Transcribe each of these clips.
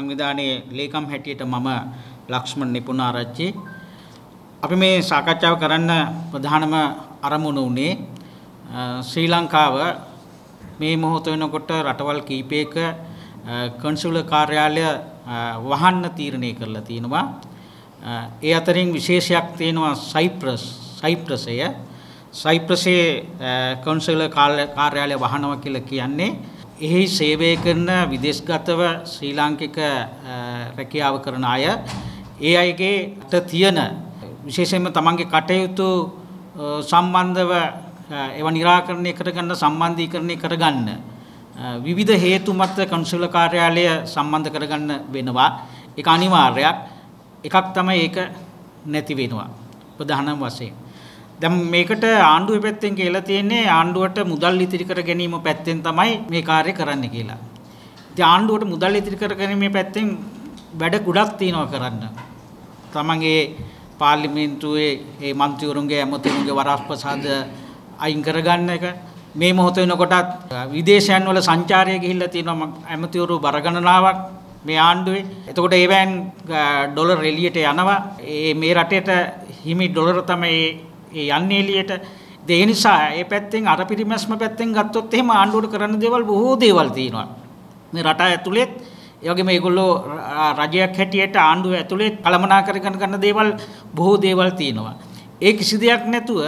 සංවිධානයේ ලේකම් හැටියට මම ලක්ෂ්මන් නිපුණාරච්චි. අපි මේ සාකච්ඡාව කරන්න ප්‍රධානම අරමුණ උනේ ශ්‍රී ලංකාව මේ මොහොත වෙනකොට රටවල් කීපයක කන්සුලර් කාර්යාලය වහන්න තීරණය කරලා තිනවා. ඒ අතරින් විශේෂයක් තියෙනවා සයිප්‍රස් සයිප්‍රසය සයිප්‍රසයේ කන්සුලර් කාර්යාලය වහනවා කියලා කියන්නේ එහි සේවය කරන විදේශගතව ශ්‍රී ලාංකික රැකියාව කරන අය ඒ අයගේට තියෙන විශේෂයෙන්ම තමන්ගේ කටයුතු සම්බන්ධව ඒව निराකරණය කරගන්න සම්බන්ධීකරණය කරගන්න විවිධ හේතු මත කන්සුල කාර්යාලය සම්බන්ධ කරගන්න වෙනවා ඒක අනිවාර්යයක් එකක් තමයි ඒක නැති වෙනවා ප්‍රධානම වශයෙන් දැන් මේකට ආණ්ඩුවේ පැත්තෙන් කියලා තියෙන්නේ ආණ්ඩුවට මුදල් ඉතිරි කර ගැනීම පැත්තෙන් තමයි මේ කාර්යය කරන්න කියලා. ඉතින් ආණ්ඩුවට මුදල් ඉතිරි කර ගැනීම පැත්තෙන් වැඩ ගොඩක් තියෙනවා කරන්න. තමන්ගේ පාර්ලිමේන්තුවේ මේ മന്ത്രിවරුන්ගේ ඇමතිවරුන්ගේ වරාස්පසාද අයින් කරගන්න එක මේ මොහොත වෙනකොටත් විදේශයන් වල සංචාරය ගිහිල්ලා තියෙනවා ඇමතිවරු බරගණනාවක් මේ ආණ්ඩුවේ. එතකොට ඒවෑන් ඩොලර් එළියට යනවා. මේ රටේට හිමි ඩොලර තමයි ඒ යන්නේ එළියට. ඒ නිසා ඒ පැත්තෙන් අර පිරිමැස්ම පැත්තෙන් ගත්තොත් එහෙම ආණ්ඩුවට කරන්න දේවල් බොහෝ දේවල් තියෙනවා. මේ රට ඇතුළේත් ඒ වගේම ඒගොල්ලෝ රජයක් හැටියට ආණ්ඩුව ඇතුළේ කළමනාකරණය කරන දේවල් බොහෝ දේවල් තියෙනවා. ඒ කිසි දෙයක් නැතුව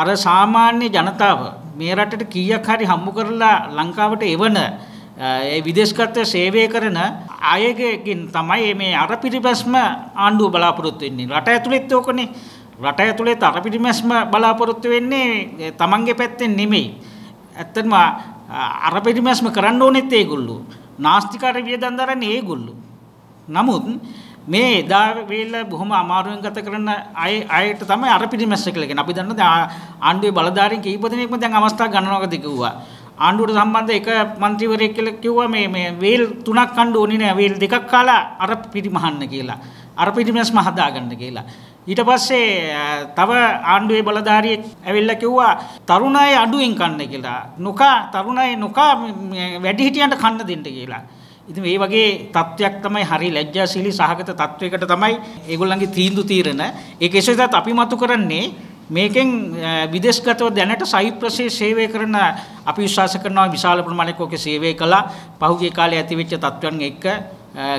අර සාමාන්‍ය ජනතාව මේ රටට කීයක් හරි හම්බ කරලා ලංකාවට එවන ඒ විදේශගත සේවය කරන අයගෙන් තමයි මේ අර පිරිබැස්ම ආණ්ඩුව බලාපොරොත්තු වෙන්නේ. රට ඇතුළෙත් ඕකනේ රට ඇතුලේ තරපිටි මැස්ම බලාපොරොත්තු වෙන්නේ තමන්ගේ පැත්තෙන් නෙමෙයි. ඇත්තටම අර පිටිමැස්ම කරන්න ඕනෙත් ඒගොල්ලෝ. නාස්තිකාර වියදම් දරන්නේ ඒගොල්ලෝ. නමුත් මේ එදා වේල බොහොම අමාරුවෙන් ගත කරන අය අයට තමයි අර පිටිමැස්ස කියලා කියන්නේ. අපි දන්නවා දැන් ආණ්ඩුවේ බලධාරීන් කීප දෙනෙක්ම දැන් අවස්ථා ගන්නවකද කිව්වා. ආණ්ඩුවට සම්බන්ධ එක මන්ත්‍රීවරයෙක් කියලා කිව්වා මේ මේ වේල් තුනක් කන්න ඕනේ නෑ වේල් දෙකක් කාලා අර පිරිමහන්න කියලා අර පිරිමැස්ම හදාගන්න කියලා ඊට පස්සේ තව ආණ්ඩුවේ බලධාරියෙක් ඇවිල්ලා කිව්වා තරුණ අය අඩුවෙන් කන්න කියලා නොකා තරුණ අය නොකා වැඩිහිටියන්ට කන්න දෙන්න කියලා ඉතින් මේ වගේ තත්වයක් තමයි හරි ලැජ්ජාශීලී සහගත තත්වයකට තමයි ඒගොල්ලන්ගේ තීන්දුව తీරන ඒක එසේදත් අපි මතු කරන්නේ මේකෙන් විදේශගතව දැනට සයිප්‍රසයේ සේවය කරන අපි විශ්වාස කරනවා විශාල ප්‍රමාණයක් ඕකේ සේවය කළා. පහුගිය කාලේ ඇතිවෙච්ච තත්ත්වයන් එක්ක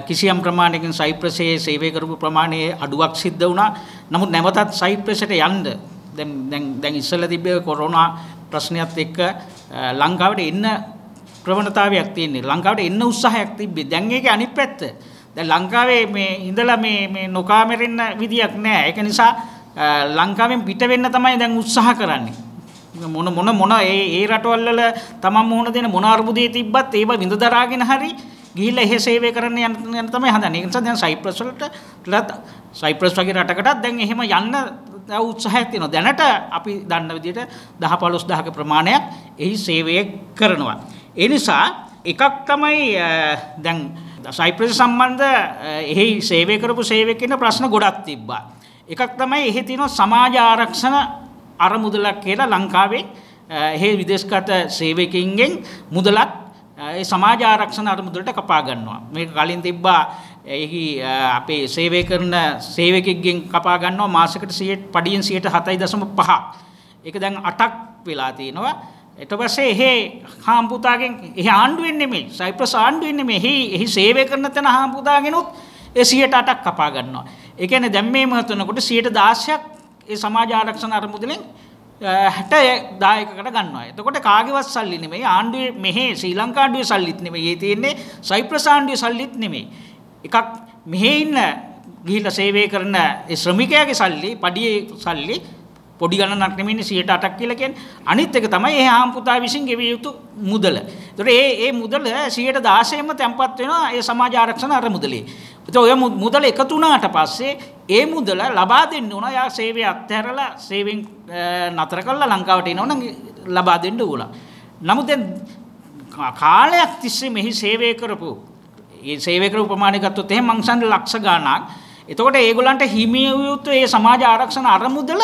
කිසියම් ප්‍රමාණයකින් සයිප්‍රසයේ සේවය කරපු ප්‍රමාණයේ අඩුවක් සිද්ධ වුණා. නමුත් නැවතත් සයිප්‍රසයට යන්න දැන් දැන් දැන් ඉස්සෙල්ලා තිබ්බ කොරෝනා ප්‍රශ්නයත් එක්ක ලංකාවට එන්න ප්‍රවණතාවයක් තියෙන්නේ. ලංකාවට එන්න උත්සාහයක් තිබ්බේ. දැන් ඒකේ අනිත් පැත්ත. දැන් ලංකාවේ මේ ඉඳලා මේ මේ නොකාමරින්න විදියක් නැහැ. ඒක නිසා ලංකාවෙන් පිට වෙන්න තමයි දැන් උත්සාහ කරන්නේ. මොන මොන මොන ඒ ඒ රටවල් වල තමන් මොහොන දෙන මොන අර්බුදයේ තිබ්බත් ඒව විඳ දරාගෙන හරි ගිහිල්ලා එහෙ සේවය කරන්න යන යන තමයි හදන්නේ. ඒ නිසා දැන් සයිප්‍රස් වලට සයිප්‍රස් වගේ රටකටත් දැන් එහෙම යන්න උත්සාහයක් තියෙනවා. දැනට අපි දන්න විදිහට 10 15000ක ප්‍රමාණයක් එහි සේවය කරනවා. ඒ නිසා එකක් තමයි දැන් සයිප්‍රස් සම්බන්ධ එහි සේවය කරපු සේවකයන් ප්‍රශ්න ගොඩක් තිබ්බා. එකක් තමයි එහෙ තියෙනවා සමාජ ආරක්ෂණ අරමුදලක් කියලා ලංකාවේ එහෙ විදේශගත සේවකයින්ගෙන් මුදලක් ඒ සමාජ ආරක්ෂණ අරමුදලට කපා ගන්නවා. මේක කලින් තිබ්බා එහි අපේ සේවය කරන සේවකෙක්ගෙන් කපා ගන්නවා මාසෙකට 100 පඩියෙන් 107.5ක්. ඒක දැන් 8ක් වෙලා තිනවා. ඊට පස්සේ එහි හාම්පුතාගෙන් එහි ආණ්ඩුවෙන් නෙමෙයි සයිප්‍රස් ආණ්ඩුවෙන් නෙමෙයි එහි සේවය කරන තැන හාම්පුතාගෙනුත් ඒ 108ක් කපා ගන්නවා. ඒ කියන්නේ දැන් මේ මහත් වෙනකොට 116ක් ඒ සමාජ ආරක්ෂණ අරමුදලෙන් 60 දායකකට ගන්නවා. එතකොට කාගේවත් සල්ලි නෙමෙයි ආණ්ඩුවේ මෙහි ශ්‍රී ලංකා ආණ්ඩුවේ සල්ලිත් නෙමෙයි. ඒ තියෙන්නේ සයිප්‍රස් ආණ්ඩුවේ සල්ලිත් නෙමෙයි. එකක් මෙහි ඉන්න ගිහිල්ලා සේවය කරන ඒ ශ්‍රමිකයාගේ සල්ලි, පඩියේ සල්ලි පොඩි ගණනක් නෙමෙයිනේ 108ක් කියලා කියන්නේ. අනිත් එක තමයි ඒ හාම්පුතා විසින් ගෙවිය යුතු මුදල. ඒතකොට ඒ ඒ මුදල 116ම තැම්පත් වෙනවා ඒ සමාජ ආරක්ෂණ අර මුදලේ. ඒතකොට ඔය මුදල එකතු වුණාට පස්සේ ඒ මුදල ලබා දෙන්න ඕන. යා සේවය අත්හැරලා සේවෙන් නතර කරලා ලංකාවට එනවනම් ලබා දෙන්න ඕන. නමුත් කාලයක් තිස්සේ මෙහි සේවය කරපු ඒ සේවය කරපු ප්‍රමාණය ගත්තොත් එහෙනම් මං සඳ ලක්ෂ ගාණක්. එතකොට ඒගොල්ලන්ට හිමි වූ යුතු ඒ සමාජ ආරක්ෂණ අරමුදල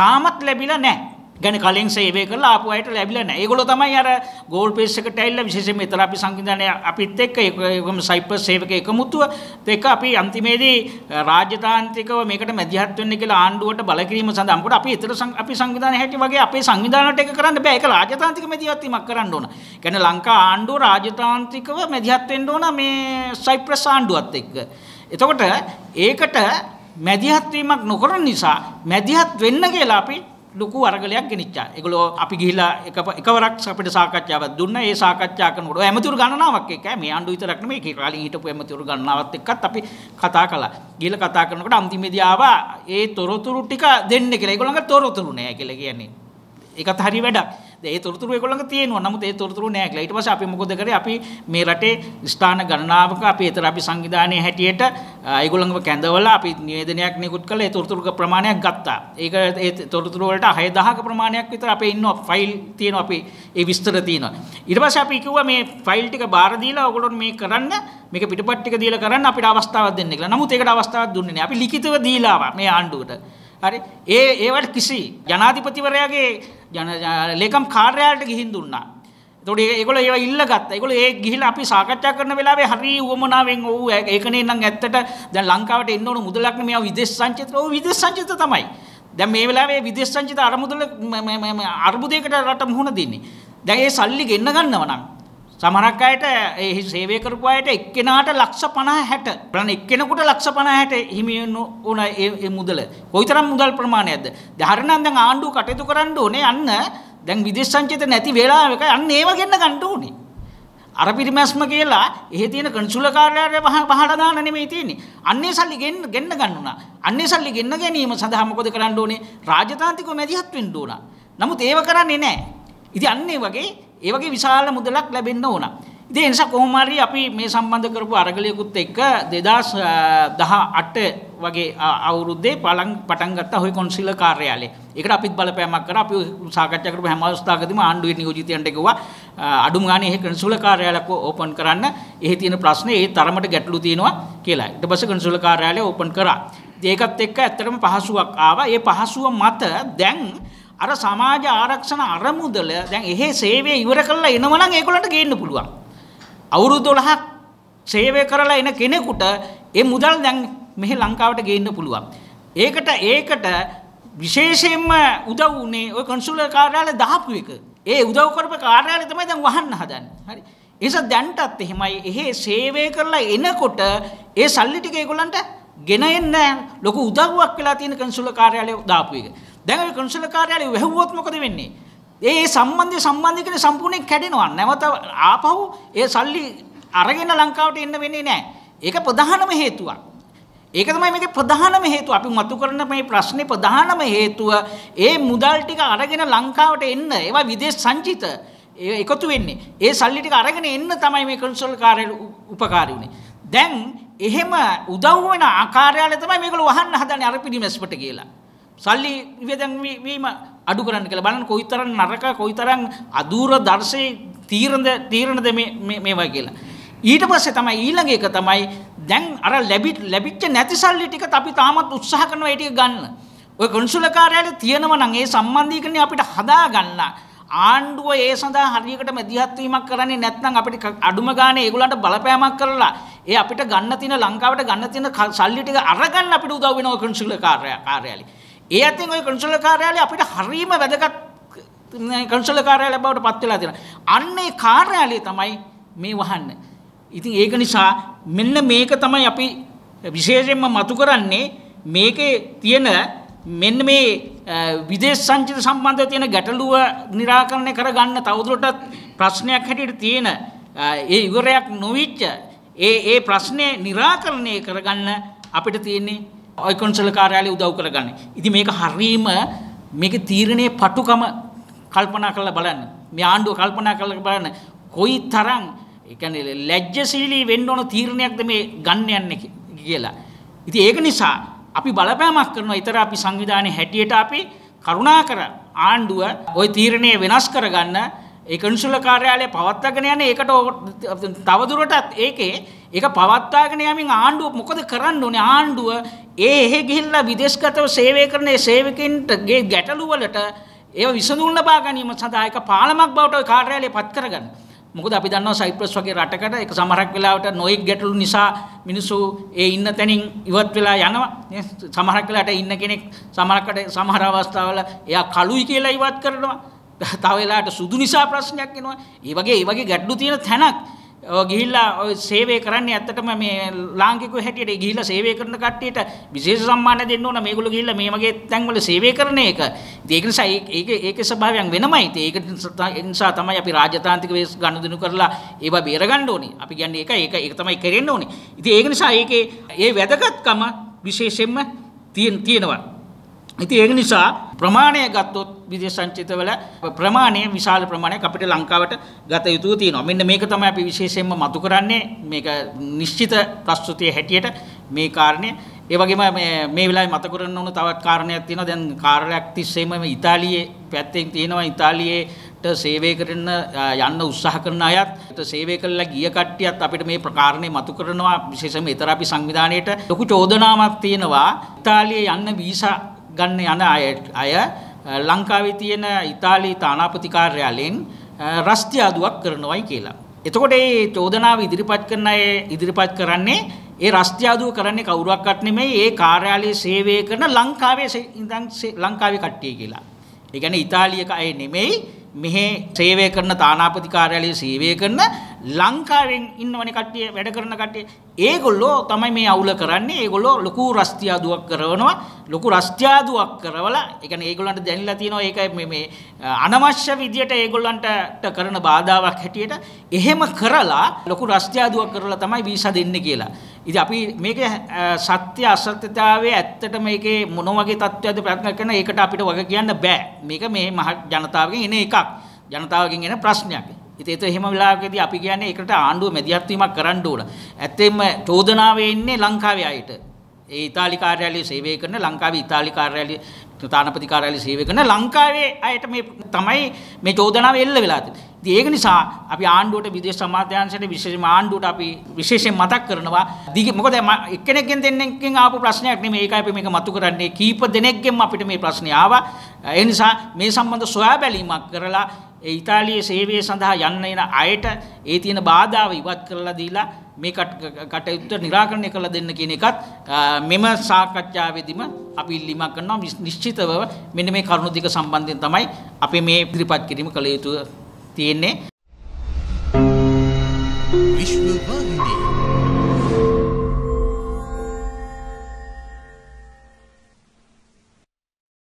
තාමත් ලැබිලා නැහැ. ගැන කලින් සේවය කරලා ආපු අයට ලැබිලා නැහැ. ඒගොල්ලෝ තමයි අර ගෝල් පේස් එකට ඇවිල්ලා විශේෂයෙන්ම එතන අපි සංවිධානය අපිත් එක්ක ඒකම සයිපර් සේවක එකමුතුව ඒක අපි අන්තිමේදී රාජ්‍යතාන්ත්‍රිකව මේකට මැදිහත් වෙන්න කියලා ආණ්ඩුවට බල කිරීම සඳහා මොකද අපි එතන අපි සංවිධානය හැටි වගේ අපේ සංවිධානයට ඒක කරන්න බෑ. ඒක රාජ්‍යතාන්ත්‍රික මැදිහත් වීමක් කරන්න ඕන. කියන්නේ ලංකා ආණ්ඩුව රාජ්‍යතාන්ත්‍රිකව මැදිහත් වෙන්න ඕන මේ සයිප්‍රස් ආණ්ඩුවත් එක්ක. එතකොට ඒකට මැදිහත් වීමක් නොකරන නිසා මැදිහත් වෙන්න කියලා අපි ලොකු අරගලයක් ගෙනිච්චා. ඒගොල්ලෝ අපි ගිහිලා එක එකවරක් අපිට සාකච්ඡාවක් දුන්නා. ඒ සාකච්ඡා කරනකොට ඇමතිවරු ගණනාවක් එක්ක මේ ආණ්ඩුව විතරක් නෙමෙයි ඒ කාලේ හිටපු ඇමතිවරු ගණනාවත් එක්කත් අපි කතා කළා. ගිහිලා කතා කරනකොට අන්තිමේදී ආවා ඒ තොරතුරු ටික දෙන්න කියලා. ඒගොල්ලන්ගේ තොරතුරු නෑ කියලා කියන්නේ. ඒකත් හරි වැඩක්. ඒ තොරතුරු ඒගොල්ලන්ගේ තියෙනවා. නමුත් ඒ තොරතුරු නෑ කියලා. ඊට පස්සේ අපි මොකද කරේ? අපි මේ රටේ ස්ථාන ගණනාවක අපි ඒතර අපි සංවිධානයේ හැටියට ඒගොල්ලන්ගම කැඳවලා අපි නිවේදනයක් නිකුත් කළා. ඒ තොරතුරු ප්‍රමාණයක් ගත්තා. ඒක ඒ තොරතුරු වලට 6000ක ප්‍රමාණයක් විතර අපේ ඉන්න ෆයිල් තියෙනවා. අපි ඒ විස්තර තියෙනවා. ඊට පස්සේ අපි කිව්වා මේ ෆයිල් ටික බාර දීලා ඔයගොල්ලෝ මේ කරන්න මේක පිටපත් ටික දීලා කරන්න අපිට අවස්ථාවක් දෙන්න කියලා. නමුත් ඒකට අවස්ථාවක් දුන්නේ නෑ. අපි ලිඛිතව දීලා ආවා මේ ආණ්ඩුවට. හරි ඒ ඒවට කිසි ජනාධිපතිවරයාගේ ජන ලේකම් කාර්යාලයට ගිහින් දුන්නා තොඩි ඒගොල ඒ ඉල්ල ගත්ත එකගොල ඒ ගිහිල අපි සාකච්ඡා කරන වෙලාවේ හරි වුවමනාවෙන් ඔහු ඒකනේ නම් ඇත්තට දැන් ලංකාවට එන්න ඕන මුදලක් මේ විදේශ සංචිත ඔහු විදේශ සංචිත තමයි දැන් මේ වෙලාවේ විදේශ සංචිත අරමුදල අර්බුදයකට රට මුහුණ දෙන්නේ දැන් ඒ සල්ලි ගෙන්න ගන්නව නම් සමරක් අයට එහි සේවය කරපු අයට එක්කෙනාට ලක්ෂ 50 60 බලන්න එක්කෙනෙකුට ලක්ෂ 50 60 හිමි වුණ ඒ මුදල කොයිතරම් මුදල් ප්‍රමාණයක්ද ධර්ණන් දැන් ආණ්ඩුව කටයුතු කරන්න ඕනේ අන්න දැන් විදේශ සංචිත නැති වෙලාවක අන්න ඒව ගෙන්න ගන්න ඕනේ අර පිරිමැස්ම කියලා එහෙ තියෙන කන්සුල කාර්යාලය පහට දාන්න නෙමෙයි තියෙන්නේ අන්නේ සල්ලි ගෙන්න ගෙන්න ගන්න උනා අන්නේ සල්ලි ගෙන්න ගැනීම සඳහා මොකද කරන්න ඕනේ රාජතාන්ත්‍රිකව මැදිහත් වෙන්න ඕන නමුත් ඒව කරන්නේ නැහැ ඉතින් අන්නේ වගේ ඒ වගේ විශාල මුදලක් ලැබෙන්න ඕන. ඉතින් ඒ නිසා කොහොම හරි අපි මේ සම්බන්ධ කරපු අරගලයකුත් එක්ක 2018 වගේ අවුරුද්දේ පලන් පටන් ගත්ත ඔය කොන්සිල කාර්යාලය. ඒකට අපිත් බලපෑමක් කරා. අපි සාකච්ඡා කරපු හැම අවස්ථාවකදීම ආණ්ඩුවේ නියෝජිතයන්ට කිව්වා අඩුම ගානේ ඒ කොන්සිල කාර්යාලයක් ඕපන් කරන්න. එහි තියෙන ප්‍රශ්නේ ඒ තරමට ගැටලු තියෙනවා කියලා. ඊට පස්සේ කොන්සිල කාර්යාලය ඕපන් කරා. ඒකත් එක්ක ඇත්තටම පහසුවක් ආවා. ඒ පහසුව මත දැන් අර සමාජ ආරක්ෂණ අරමුදල දැන් එහෙ සේවය ඉවර කරලා එනවනම් ඒගොල්ලන්ට ගේන්න පුළුවන්. අවුරුදු 12ක් සේවය කරලා එන කෙනෙකුට ඒ මුදල් දැන් මෙහි ලංකාවට ගේන්න පුළුවන්. ඒකට ඒකට විශේෂයෙන්ම උදව් උනේ ওই කොන්සුලර් කාර්යාලය දහපු එක. ඒ උදව් කරපු කාර්යාලය තමයි දැන් වහන්න හදන්නේ. හරි. ඒසත් දැන්ටත් එහෙමයි. එහෙ සේවය කරලා එනකොට ඒ සල්ලි ටික ඒගොල්ලන්ට ගෙන එන්න ලොකු උදව්වක් වෙලා තියෙන කොන්සුලර් කාර්යාලය දාපු එක. දැන් ඔය කොන්සල් කාර්යාලය වැහුවොත් මොකද වෙන්නේ? ඒ සම්බන්ධය සම්බන්ධ කියන සම්පූර්ණයෙන් කැඩෙනවා. නැවත ආපහු ඒ සල්ලි අරගෙන ලංකාවට එන්න වෙන්නේ නැහැ. ඒක ප්‍රධානම හේතුවක්. ඒක තමයි මේකේ ප්‍රධානම හේතුව. අපි මතු කරන මේ ප්‍රශ්නේ ප්‍රධානම හේතුව ඒ මුදල් ටික අරගෙන ලංකාවට එන්න ඒවා විදේශ සංචිත එකතු වෙන්නේ. ඒ සල්ලි ටික අරගෙන එන්න තමයි මේ කන්සල් කාර්යාල උපකාරී උනේ. දැන් එහෙම උදව් වෙන ආකාරයල තමයි මේගොල්ලෝ වහන්න හදන්නේ අර පිරිමැස්පට කියලා. සල්ලි වියදැන්වීම අඩු කරන්න කියලා බලන්න කොයිතරම් නරක කොයිතරම් අදූර දර්ශේ තීරණ තීරණද මේ මේවා කියලා. ඊට පස්සේ තමයි ඊළඟ එක තමයි දැන් අර ලැබි ලැබිච්ච නැති සල්ලි ටික අපි තාමත් උත්සාහ කරනවා ඒ ටික ගන්න. ඔය කොන්සුල කාර්යාලය තියෙනව නම් ඒ සම්බන්ධීකරණය අපිට හදා ගන්න. ආණ්ඩුව ඒ සඳහා හරියකට මැදිහත් වීමක් කරන්නේ නැත්නම් අපිට අඩුම ගානේ ඒගොල්ලන්ට බලපෑමක් කරලා ඒ අපිට ගන්න තියෙන ලංකාවට ගන්න තියෙන සල්ලි ටික අරගන්න අපිට උදව් වෙනවා කොන්සුල කාර්යාලය. ඒ අතින් ওই කොන්සල් කාර්යාලය අපිට හරීම වැදගත් කොන්සල් කාර්යාලය බවට පත් වෙලා තියෙනවා. අන්න ඒ කාර්යාලය තමයි මේ වහන්න. ඉතින් ඒක නිසා මෙන්න මේක තමයි අපි විශේෂයෙන්ම මතු කරන්නේ මේකේ තියෙන මෙන්න මේ විදේශ සංචිත සම්බන්ධව තියෙන ගැටලුව निराකරණය කරගන්න තවදුරටත් ප්‍රශ්නයක් හැටියට තියෙන ඒ ඉවරයක් නොවිච්ච ඒ ඒ ප්‍රශ්නේ निराකරණය කරගන්න අපිට තියෙන්නේ ඔයකොන්සල කාර්යාලය උදව් කරගන්න. ඉති මේක හරීම මේක තීරණය පටුකම කල්පනා කරලා බලන්න. මේ ආණ්ඩුව කල්පනා කරලා බලන්න. කොයි තරම් එකනේ ලැජ්ජශීලී වෙන්න ඕන තීරණයක්ද මේ ගන්න යන්නේ කියලා. ඉතින් ඒක නිසා අපි බලපෑමක් කරනවා. ඊතර අපි සංවිධානයේ හැටියට අපි කරුණාකර ආණ්ඩුව ওই තීරණය වෙනස් කරගන්න ඒ කනිශුල කාර්යාලය පවත්වාගෙන යන ඒකට තවදුරටත් ඒකේ ඒක පවත්වාගෙන යමින් ආණ්ඩුව මොකද කරන්න ඕනේ ආණ්ඩුව ඒ එහෙ ගිහිල්ලා විදේශගතව සේවය කරන ඒ සේවකයින්ටගේ ගැටලුවලට ඒව විසඳුම් ලබා ගැනීම සඳහා ඒක පාලමක් බවට කාර්යාලය පත් කරගන්න. මොකද අපි දන්නවා සයිප්‍රස් වගේ රටකට ඒක සමහරක් වෙලාවට නොයෙක් ගැටලු නිසා මිනිස්සු ඒ ඉන්න තැනින් ඉවත් වෙලා යනවා සමහරක් වෙලාවට ඉන්න කෙනෙක් සමහරකට සමහර අවස්ථාවල එයා කලුයි කියලා ඉවත් කරනවා තවවෙලාට සුදු නිසා ප්‍රශ්නයක් එනවා ඒ වගේ ඒ වගේ ගැඩ්ඩු තියෙන තැනක් ගිහිල්ලා සේවය කරන්නේ ඇත්තටම මේ ලාංකික හැටියට ගිහිල්ලා සේවය කරන කට්ටියට විශේෂ සම්මාන දෙන්න ඕන මේගොල්ලෝ ගිහිල්ලා මේ වගේ තැන්වල සේවය කරන එක. ඒක නිසා ඒක ඒකේ ස්වභාවයෙන් වෙනමයි. ඒක නිසා තමයි අපි රාජතාන්ත්‍රික වේස් ගනුදෙනු කරලා ඒවා බේරගන්න ඕනේ. අපි කියන්නේ ඒක ඒක ඒක තමයි කරෙන්න ඕනේ. ඉතින් ඒක නිසා ඒකේ ඒ වැදගත්කම විශේෂයෙන්ම තියෙනවා. ඉතින් ඒක නිසා ප්‍රමාණය ගත්තොත් විදේශ සංචිතවල ප්‍රමාණය විශාල ප්‍රමාණයක් අපිට ලංකාවට ගත යුතුව තියෙනවා. මෙන්න මේක තමයි අපි විශේෂයෙන්ම මතු කරන්නේ මේක නිශ්චිත ප්‍රස්තුතිය හැටියට මේ කාරණය. ඒ වගේම මේ මේ වෙලාවේ මතක කරන්න ඕන තවත් කාරණයක් තියෙනවා. දැන් කාර්යයක් තිස්සේම ඉතාලියේ පැත්තෙන් තියෙනවා ඉතාලියේ ට සේවය කරන යන්න උත්සාහ කරන අයත් සේවය කළා ගිය කට්ටියත් අපිට මේ ප්‍රකාරණේ මතු කරනවා විශේෂයෙන්ම ඊතර අපි සංවිධානයේට ලොකු චෝදනාවක් තියෙනවා ඉතාලියේ යන්න වීසා ගන්න යන අය ලංකාවේ තියෙන ඉතාලී තානාපති කාර්යාලයෙන් රස්ති ආදුවක් කරනවයි කියලා. එතකොට මේ චෝදනාව ඉදිරිපත් කරන අය ඉදිරිපත් කරන්නේ ඒ රස්ති ආදුව කරන්නේ කවුරක්වත් නෙමෙයි ඒ කාර්යාලයේ සේවය කරන ලංකාවේ ඉඳන් ලංකාවේ කට්ටිය කියලා. ඒ කියන්නේ ඉතාලියක අය නෙමෙයි මෙහේ සේවය කරන තානාපති කාර්යාලයේ සේවය කරන ලංකාවෙන් ඉන්නවනේ කට්ටිය වැඩ කරන කට්ටිය. ඒගොල්ලෝ තමයි මේ අවුල කරන්නේ. ඒගොල්ලෝ ලොකු රස්තියාදුවක් කරනවා. ලොකු රස්තියාදුවක් කරවලා, ඒ කියන්නේ ඒගොල්ලන්ට දැනিলা තියෙනවා ඒක මේ මේ අනවශ්‍ය විදියට ඒගොල්ලන්ට කරන බාධාවක් හැටියට එහෙම කරලා ලොකු රස්තියාදුවක් කරලා තමයි වීසා දෙන්නේ කියලා. ඉතින් අපි මේකේ සත්‍ය අසත්‍යතාවයේ ඇත්තට මේකේ මොන වගේ තත්ත්වයක්ද ප්‍රඥා කරන ඒකට අපිට වග කියන්න බෑ. මේක මේ මහ ජනතාවගෙන් එන එකක්. ජනතාවගෙන් එන ප්‍රශ්නයක්. ඉතින් ඒත් එහෙම වෙලාවකදී අපි කියන්නේ ඒකට ආණ්ඩුව මැදිහත් වීමක් කරන්න ඕන. ඇත්තෙන්ම චෝදනාව එන්නේ ලංකාවේ අයට. ඒ ඉතාලි කාර්යාලයේ සේවය කරන ලංකාවේ ඉතාලි කාර්යාලයේ තානාපති කාර්යාලයේ සේවය කරන ලංකාවේ අයට මේ තමයි මේ චෝදනාව එල්ල වෙලා තියෙන්නේ. ඒක නිසා අපි ආණ්ඩුවට විදේශ සමාජයන්සට විශේෂම ආණ්ඩුවට අපි විශේෂයෙන් මතක් කරනවා. දිග මොකද එක්කෙනෙක්ගෙන් දෙන්නෙක්ගෙන් ආපු ප්‍රශ්නයක් නෙමෙයි. ඒකයි අපි මේක මතු කරන්නේ. කීප දෙනෙක්ගෙන් අපිට මේ ප්‍රශ්නේ ආවා. ඒ නිසා මේ සම්බන්ධ සොයා බැලීමක් කරලා ඒ ඉතාලියේ සේවය සඳහා යන්න එන අයට ඒ තියෙන බාධාව ඉවත් කරලා දීලා මේ කටයුත්ත निराකරණය කරලා දෙන්න කියන එකත් මෙම සාකච්ඡාවේදීම අපි ඉල්ලීමක් කරනවා නිශ්චිතව මෙන්න මේ කරුණු දෙක සම්බන්ධයෙන් තමයි අපි මේ ඉදිරිපත් කිරීම කළ යුතු තියෙන්නේ විශ්ව වාහිනියේ